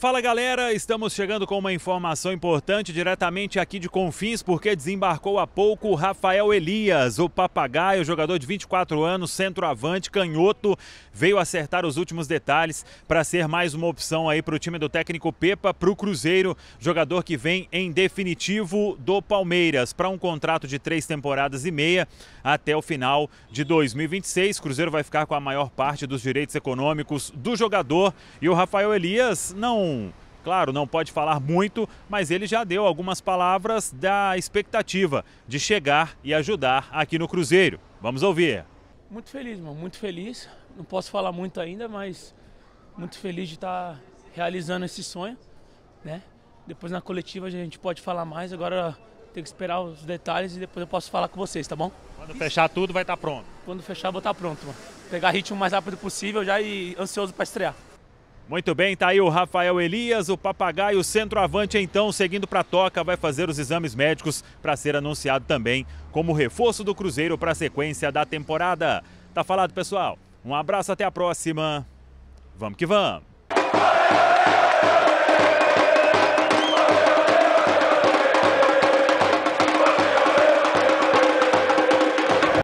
Fala galera, estamos chegando com uma informação importante diretamente aqui de Confins, porque desembarcou há pouco Rafael Elias, o papagaio, jogador de 24 anos, centroavante, canhoto, veio acertar os últimos detalhes para ser mais uma opção aí para o time do técnico Pepa, para o Cruzeiro, jogador que vem em definitivo do Palmeiras para um contrato de três temporadas e meia até o final de 2026. Cruzeiro vai ficar com a maior parte dos direitos econômicos do jogador e o Rafael Elias não Claro, não pode falar muito, mas ele já deu algumas palavras da expectativa de chegar e ajudar aqui no Cruzeiro. Vamos ouvir. Muito feliz, mano, muito feliz. Não posso falar muito ainda, mas muito feliz de estar tá realizando esse sonho, né? Depois na coletiva a gente pode falar mais, agora tem que esperar os detalhes e depois eu posso falar com vocês, tá bom? Quando fechar tudo vai estar tá pronto. Quando fechar vou estar tá pronto, mano. Pegar ritmo o mais rápido possível já e ansioso para estrear. Muito bem, tá aí o Rafael Elias, o papagaio centroavante então, seguindo para toca, vai fazer os exames médicos para ser anunciado também como reforço do Cruzeiro para a sequência da temporada. Tá falado, pessoal? Um abraço, até a próxima. Vamos que vamos.